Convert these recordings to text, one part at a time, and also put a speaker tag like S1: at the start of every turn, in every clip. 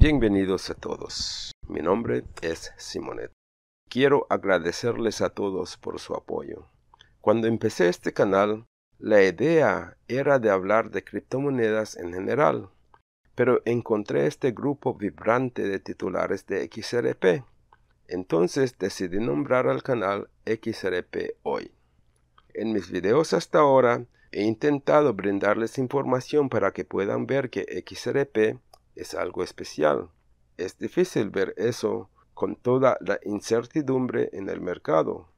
S1: Bienvenidos a todos. Mi nombre es Simonet. Quiero agradecerles a todos por su apoyo. Cuando empecé este canal, la idea era de hablar de criptomonedas en general, pero encontré este grupo vibrante de titulares de XRP. Entonces decidí nombrar al canal XRP hoy. En mis videos hasta ahora he intentado brindarles información para que puedan ver que XRP es algo especial. Es difícil ver eso con toda la incertidumbre en el mercado.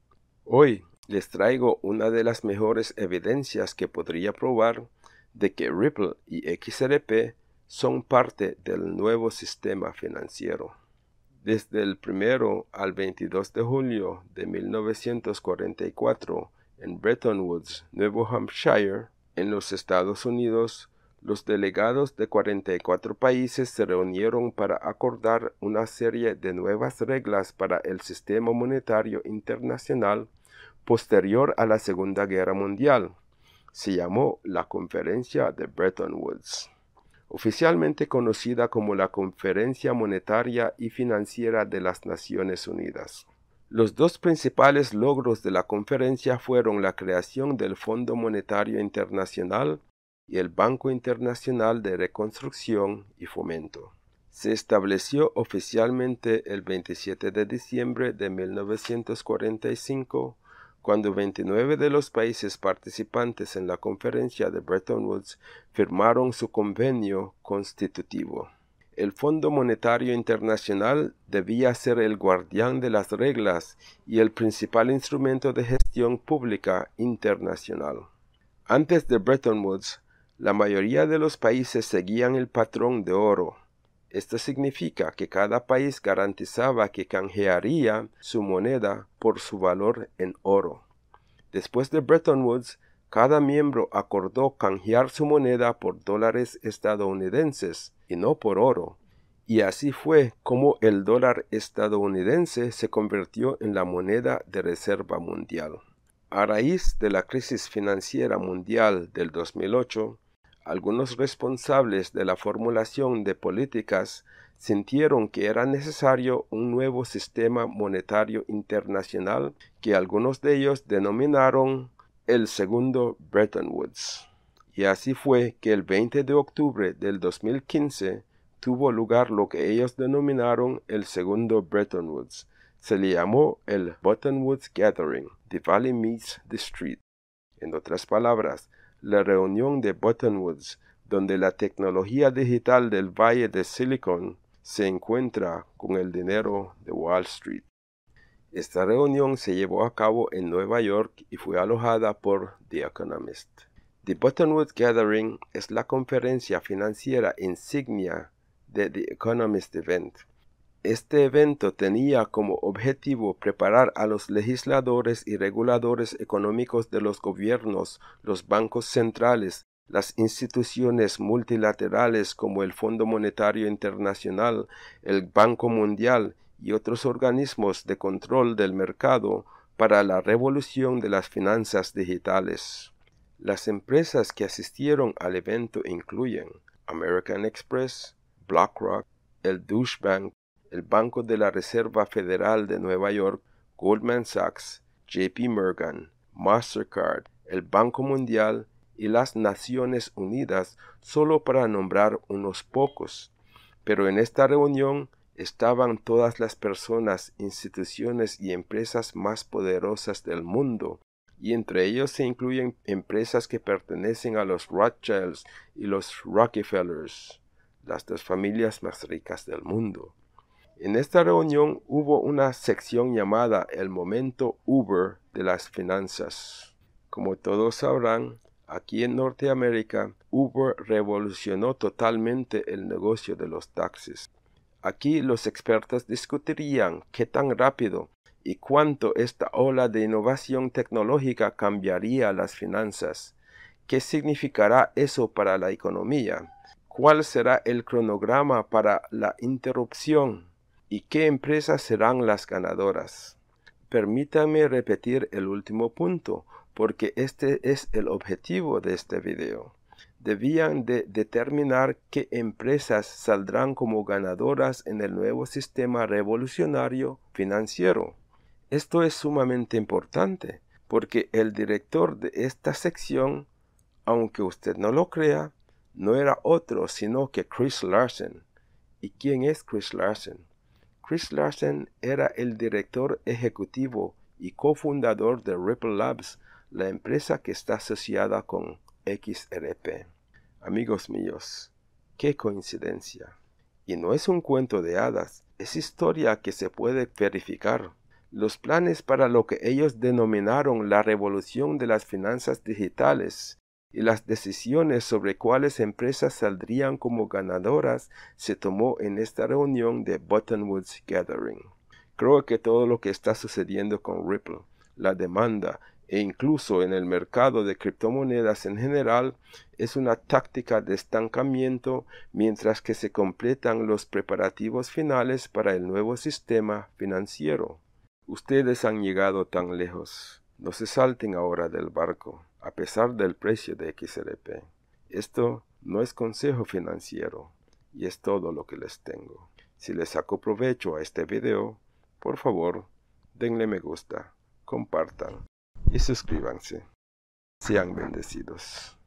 S1: Hoy les traigo una de las mejores evidencias que podría probar de que Ripple y XRP son parte del nuevo sistema financiero. Desde el 1 al 22 de julio de 1944 en Bretton Woods, Nuevo Hampshire, en los Estados Unidos, los delegados de 44 países se reunieron para acordar una serie de nuevas reglas para el sistema monetario internacional posterior a la Segunda Guerra Mundial. Se llamó la Conferencia de Bretton Woods, oficialmente conocida como la Conferencia Monetaria y Financiera de las Naciones Unidas. Los dos principales logros de la conferencia fueron la creación del Fondo Monetario Internacional y el Banco Internacional de Reconstrucción y Fomento. Se estableció oficialmente el 27 de diciembre de 1945, cuando 29 de los países participantes en la conferencia de Bretton Woods firmaron su convenio constitutivo. El Fondo Monetario Internacional debía ser el guardián de las reglas y el principal instrumento de gestión pública internacional. Antes de Bretton Woods, la mayoría de los países seguían el patrón de oro. Esto significa que cada país garantizaba que canjearía su moneda por su valor en oro. Después de Bretton Woods, cada miembro acordó canjear su moneda por dólares estadounidenses y no por oro, y así fue como el dólar estadounidense se convirtió en la moneda de reserva mundial. A raíz de la crisis financiera mundial del 2008, algunos responsables de la formulación de políticas sintieron que era necesario un nuevo sistema monetario internacional que algunos de ellos denominaron el segundo Bretton Woods. Y así fue que el 20 de octubre del 2015 tuvo lugar lo que ellos denominaron el segundo Bretton Woods. Se le llamó el Bretton Woods Gathering, The Valley Meets the Street. En otras palabras, la reunión de Buttonwoods, donde la tecnología digital del Valle de Silicon se encuentra con el dinero de Wall Street. Esta reunión se llevó a cabo en Nueva York y fue alojada por The Economist. The Buttonwood Gathering es la conferencia financiera insignia de The Economist Event, este evento tenía como objetivo preparar a los legisladores y reguladores económicos de los gobiernos, los bancos centrales, las instituciones multilaterales como el Fondo Monetario Internacional, el Banco Mundial y otros organismos de control del mercado para la revolución de las finanzas digitales. Las empresas que asistieron al evento incluyen American Express, BlackRock, el Deutsche Bank, el Banco de la Reserva Federal de Nueva York, Goldman Sachs, JP Morgan, Mastercard, el Banco Mundial y las Naciones Unidas, solo para nombrar unos pocos. Pero en esta reunión estaban todas las personas, instituciones y empresas más poderosas del mundo, y entre ellos se incluyen empresas que pertenecen a los Rothschilds y los Rockefellers, las dos familias más ricas del mundo. En esta reunión hubo una sección llamada el momento Uber de las finanzas. Como todos sabrán, aquí en Norteamérica, Uber revolucionó totalmente el negocio de los taxis. Aquí los expertos discutirían qué tan rápido y cuánto esta ola de innovación tecnológica cambiaría las finanzas, qué significará eso para la economía, cuál será el cronograma para la interrupción y qué empresas serán las ganadoras. Permítame repetir el último punto, porque este es el objetivo de este video. Debían de determinar qué empresas saldrán como ganadoras en el nuevo sistema revolucionario financiero. Esto es sumamente importante, porque el director de esta sección, aunque usted no lo crea, no era otro sino que Chris Larsen. ¿Y quién es Chris Larsen? Chris Larsen era el director ejecutivo y cofundador de Ripple Labs, la empresa que está asociada con XRP. Amigos míos, qué coincidencia. Y no es un cuento de hadas, es historia que se puede verificar. Los planes para lo que ellos denominaron la revolución de las finanzas digitales y las decisiones sobre cuáles empresas saldrían como ganadoras se tomó en esta reunión de Buttonwoods Gathering. Creo que todo lo que está sucediendo con Ripple, la demanda e incluso en el mercado de criptomonedas en general es una táctica de estancamiento mientras que se completan los preparativos finales para el nuevo sistema financiero. Ustedes han llegado tan lejos. No se salten ahora del barco a pesar del precio de XRP. Esto no es consejo financiero y es todo lo que les tengo. Si les saco provecho a este video, por favor, denle me gusta, compartan y suscríbanse. Sean bendecidos.